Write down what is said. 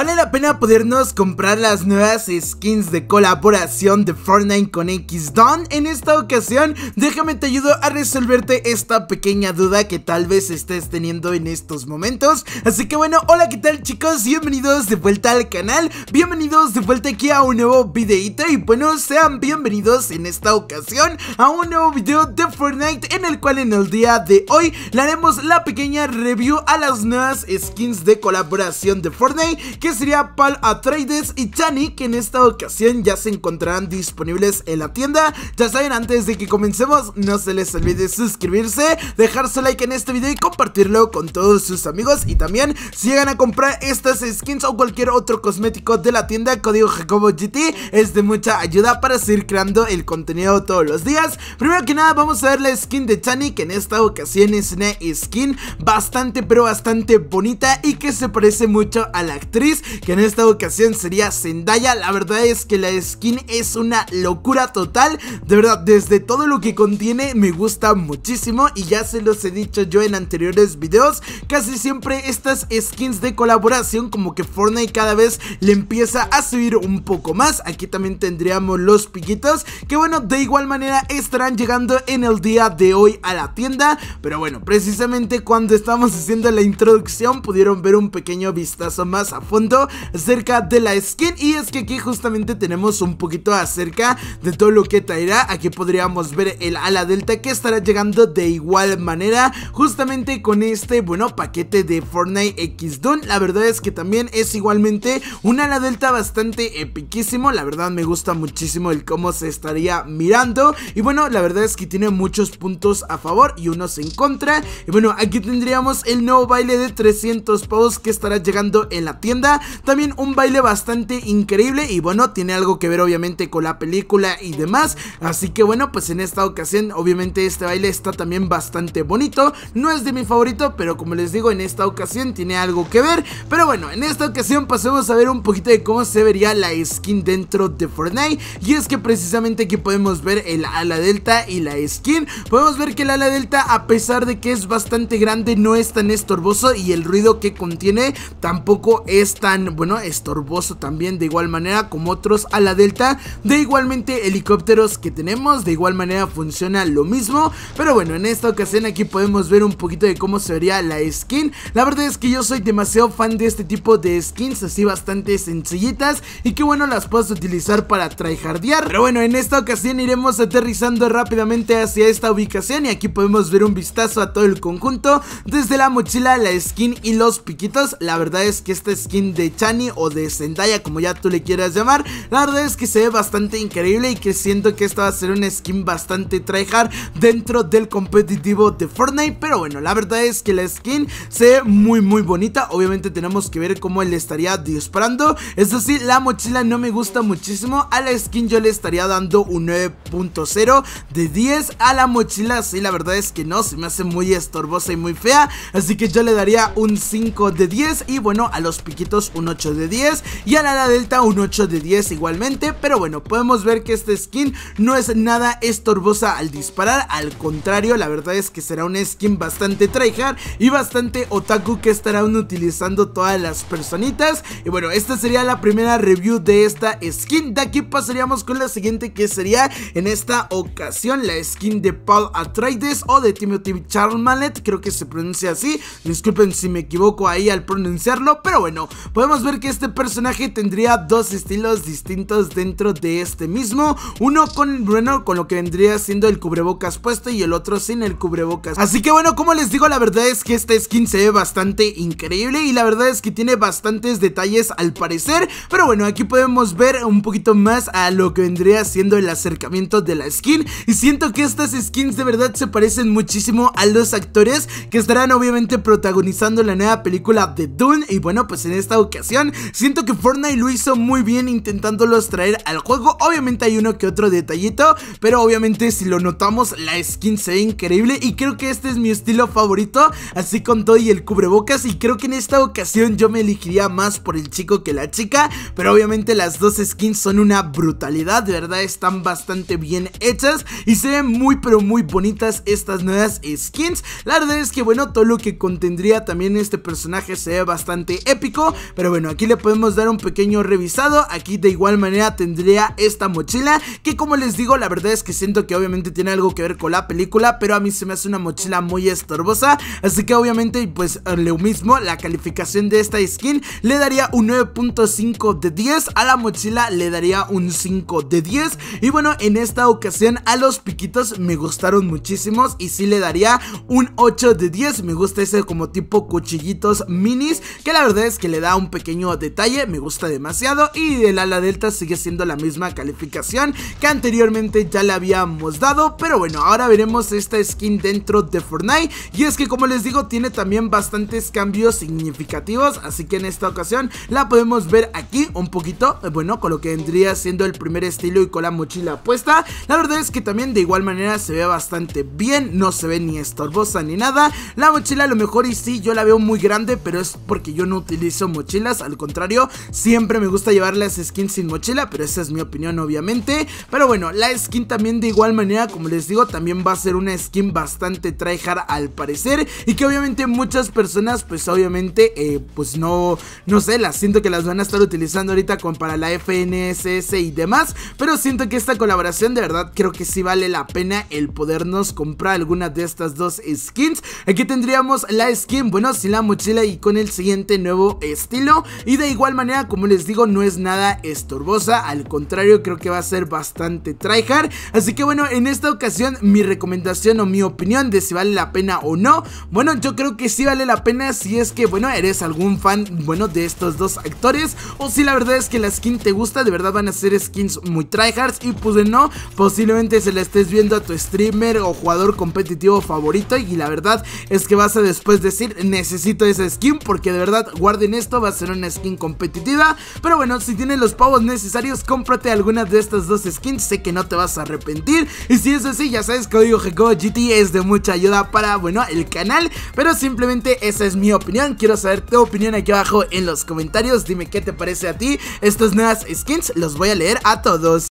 Vale la pena podernos comprar las nuevas skins de colaboración de Fortnite con Xdon. En esta ocasión, déjame te ayudo a resolverte esta pequeña duda que tal vez estés teniendo en estos momentos. Así que bueno, hola, ¿qué tal chicos? Bienvenidos de vuelta al canal. Bienvenidos de vuelta aquí a un nuevo videito y bueno, sean bienvenidos en esta ocasión a un nuevo video de Fortnite en el cual en el día de hoy le haremos la pequeña review a las nuevas skins de colaboración de Fortnite que sería Pal Atreides y Chani, que en esta ocasión ya se encontrarán disponibles en la tienda. Ya saben, antes de que comencemos, no se les olvide suscribirse, dejar su like en este video y compartirlo con todos sus amigos. Y también, si llegan a comprar estas skins o cualquier otro cosmético de la tienda, código Jacobo GT es de mucha ayuda para seguir creando el contenido todos los días. Primero que nada, vamos a ver la skin de Chani, que en esta ocasión es una skin bastante, pero bastante bonita y que se parece mucho a la actriz que en esta ocasión sería Zendaya. La verdad es que la skin es una locura total. De verdad, desde todo lo que contiene me gusta muchísimo y ya se los he dicho yo en anteriores videos. Casi siempre estas skins de colaboración como que Fortnite cada vez le empieza a subir un poco más. Aquí también tendríamos los piquitos que bueno, de igual manera estarán llegando en el día de hoy a la tienda. Pero bueno, precisamente cuando estábamos haciendo la introducción pudieron ver un pequeño vistazo más a fondo acerca de la skin y es que aquí justamente tenemos un poquito acerca de todo lo que traerá. Aquí podríamos ver el ala delta que estará llegando de igual manera justamente con este, bueno, paquete de Fortnite X La verdad es que también es igualmente un ala delta bastante epiquísimo. La verdad me gusta muchísimo el cómo se estaría mirando y bueno, la verdad es que tiene muchos puntos a favor y unos en contra. Y bueno, aquí tendríamos el nuevo baile de 300 pavos que estará llegando en la tienda también un baile bastante increíble y bueno, tiene algo que ver obviamente con la película y demás. Así que bueno, pues en esta ocasión obviamente este baile está también bastante bonito. No es de mi favorito, pero como les digo, en esta ocasión tiene algo que ver. Pero bueno, en esta ocasión pasemos a ver un poquito de cómo se vería la skin dentro de Fortnite. Y es que precisamente aquí podemos ver el ala delta y la skin. Podemos ver que el ala delta, a pesar de que es bastante grande, no es tan estorboso y el ruido que contiene tampoco es tan bueno, estorboso también de igual manera como otros a la delta de igualmente helicópteros que tenemos, de igual manera funciona lo mismo, pero bueno, en esta ocasión aquí podemos ver un poquito de cómo se vería la skin, la verdad es que yo soy demasiado fan de este tipo de skins, así bastante sencillitas y que bueno, las puedes utilizar para tryhardear, pero bueno, en esta ocasión iremos aterrizando rápidamente hacia esta ubicación y aquí podemos ver un vistazo a todo el conjunto, desde la mochila, la skin y los piquitos, la verdad es que esta skin de de Chani o de Zendaya, como ya tú le quieras llamar. La verdad es que se ve bastante increíble y que siento que esta va a ser una skin bastante tryhard dentro del competitivo de Fortnite. Pero bueno, la verdad es que la skin se ve muy, muy bonita. Obviamente tenemos que ver cómo le estaría disparando. Eso sí, la mochila no me gusta muchísimo. A la skin yo le estaría dando un 9.0 de 10. A la mochila, sí, la verdad es que no, se me hace muy estorbosa y muy fea. Así que yo le daría un 5 de 10. Y bueno, a los piquitos un 8 de 10 y a la Ala Delta un 8 de 10 igualmente, pero bueno, podemos ver que esta skin no es nada estorbosa al disparar, al contrario, la verdad es que será una skin bastante tryhard y bastante otaku que estarán utilizando todas las personitas. Y bueno, esta sería la primera review de esta skin, de aquí pasaríamos con la siguiente que sería en esta ocasión la skin de Paul Atreides o de Timothy Charmalet, creo que se pronuncia así, disculpen si me equivoco ahí al pronunciarlo, pero bueno, podemos ver que este personaje tendría dos estilos distintos dentro de este mismo. Uno con, bueno, con lo que vendría siendo el cubrebocas puesto y el otro sin el cubrebocas. Así que bueno, como les digo, la verdad es que esta skin se ve bastante increíble y la verdad es que tiene bastantes detalles al parecer. Pero bueno, aquí podemos ver un poquito más a lo que vendría siendo el acercamiento de la skin. Y siento que estas skins de verdad se parecen muchísimo a los actores que estarán obviamente protagonizando la nueva película de Dune. Y bueno, pues en esta ocasión. Siento que Fortnite lo hizo muy bien intentándolos traer al juego. Obviamente hay uno que otro detallito, pero obviamente si lo notamos la skin se ve increíble y creo que este es mi estilo favorito, así con todo y el cubrebocas y creo que en esta ocasión yo me elegiría más por el chico que la chica, pero obviamente las dos skins son una brutalidad, de verdad están bastante bien hechas y se ven muy pero muy bonitas estas nuevas skins. La verdad es que bueno, todo lo que contendría también este personaje se ve bastante épico, pero bueno, aquí le podemos dar un pequeño revisado. Aquí de igual manera tendría esta mochila, que como les digo, la verdad es que siento que obviamente tiene algo que ver con la película, pero a mí se me hace una mochila muy estorbosa. Así que obviamente, pues lo mismo, la calificación de esta skin le daría un 9.5 de 10. A la mochila le daría un 5 de 10. Y bueno, en esta ocasión a los piquitos me gustaron muchísimos y sí le daría un 8 de 10. Me gusta ese como tipo cuchillitos minis, que la verdad es que le da un pequeño detalle, me gusta demasiado y el ala delta sigue siendo la misma calificación que anteriormente ya le habíamos dado, pero bueno, ahora veremos esta skin dentro de Fortnite y es que como les digo tiene también bastantes cambios significativos, así que en esta ocasión la podemos ver aquí un poquito, eh, bueno, con lo que vendría siendo el primer estilo y con la mochila puesta, la verdad es que también de igual manera se ve bastante bien, no se ve ni estorbosa ni nada, la mochila a lo mejor y si yo la veo muy grande, pero es porque yo no utilizo mochila al contrario, siempre me gusta llevar las skins sin mochila, pero esa es mi opinión obviamente. Pero bueno, la skin también de igual manera, como les digo, también va a ser una skin bastante tryhard al parecer y que obviamente muchas personas pues obviamente eh, pues no, no sé, las siento que las van a estar utilizando ahorita con para la FNSS y demás, pero siento que esta colaboración de verdad creo que sí vale la pena el podernos comprar alguna de estas dos skins. Aquí tendríamos la skin, bueno, sin la mochila y con el siguiente nuevo skin y de igual manera, como les digo, no es nada estorbosa. Al contrario, creo que va a ser bastante tryhard. Así que bueno, en esta ocasión mi recomendación o mi opinión de si vale la pena o no. Bueno, yo creo que sí vale la pena si es que, bueno, eres algún fan, bueno, de estos dos actores. O si la verdad es que la skin te gusta, de verdad van a ser skins muy tryhards. Y pues de no, posiblemente se la estés viendo a tu streamer o jugador competitivo favorito. Y la verdad es que vas a después decir, necesito esa skin porque de verdad, guarden esto, Hacer una skin competitiva. Pero bueno, si tienes los pavos necesarios, cómprate alguna de estas dos skins. Sé que no te vas a arrepentir. Y si es así, ya sabes, código GECO GT es de mucha ayuda para, bueno, el canal. Pero simplemente esa es mi opinión. Quiero saber tu opinión aquí abajo en los comentarios. Dime qué te parece a ti estas nuevas skins. Los voy a leer a todos.